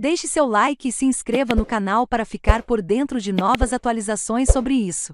Deixe seu like e se inscreva no canal para ficar por dentro de novas atualizações sobre isso.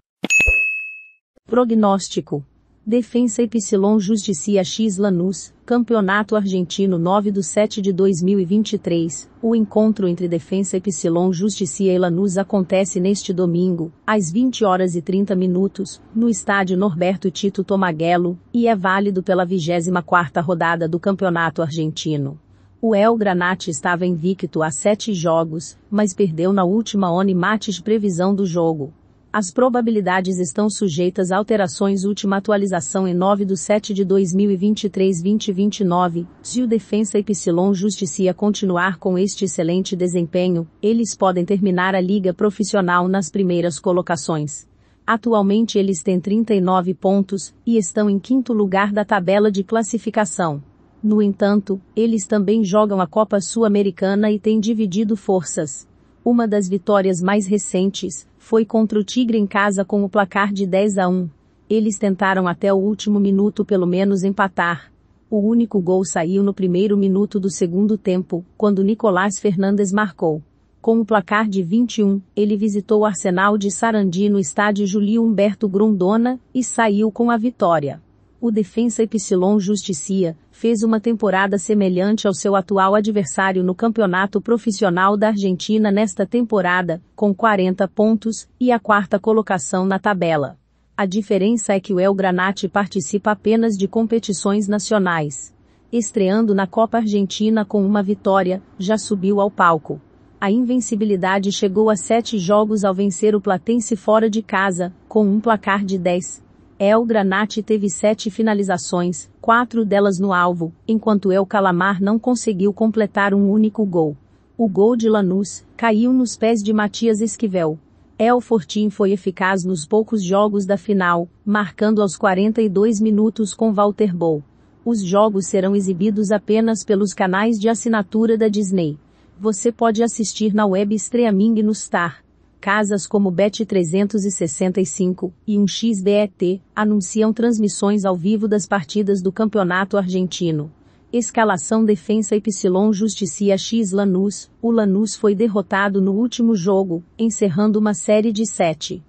Prognóstico: Defensa Y Justicia X Lanús, Campeonato Argentino 9 do 7 de 2023. O encontro entre Defensa Y Justicia e Lanús acontece neste domingo, às 20 horas e 30 minutos, no estádio Norberto Tito Tomaguelo, e é válido pela 24 rodada do Campeonato Argentino. O El Granate estava invicto a sete jogos, mas perdeu na última on-match previsão do jogo. As probabilidades estão sujeitas a alterações última atualização em 9 de 7 de 2023-2029. Se o Defensa Y Justicia continuar com este excelente desempenho, eles podem terminar a liga profissional nas primeiras colocações. Atualmente eles têm 39 pontos e estão em quinto lugar da tabela de classificação. No entanto, eles também jogam a Copa Sul-Americana e têm dividido forças. Uma das vitórias mais recentes foi contra o Tigre em casa com o placar de 10 a 1. Eles tentaram até o último minuto pelo menos empatar. O único gol saiu no primeiro minuto do segundo tempo, quando Nicolás Fernandes marcou. Com o placar de 21, ele visitou o Arsenal de Sarandi no estádio Julio Humberto Grondona e saiu com a vitória o defensa Epsilon Justicia, fez uma temporada semelhante ao seu atual adversário no Campeonato Profissional da Argentina nesta temporada, com 40 pontos e a quarta colocação na tabela. A diferença é que o El Granate participa apenas de competições nacionais. Estreando na Copa Argentina com uma vitória, já subiu ao palco. A invencibilidade chegou a sete jogos ao vencer o Platense fora de casa, com um placar de 10 El Granate teve sete finalizações, quatro delas no alvo, enquanto El Calamar não conseguiu completar um único gol. O gol de Lanús caiu nos pés de Matias Esquivel. El Fortin foi eficaz nos poucos jogos da final, marcando aos 42 minutos com Walter Bow. Os jogos serão exibidos apenas pelos canais de assinatura da Disney. Você pode assistir na web streaming no Star Casas como Bet365 e um xbet anunciam transmissões ao vivo das partidas do Campeonato Argentino. Escalação Defensa Y Justicia X Lanús, o Lanús foi derrotado no último jogo, encerrando uma série de sete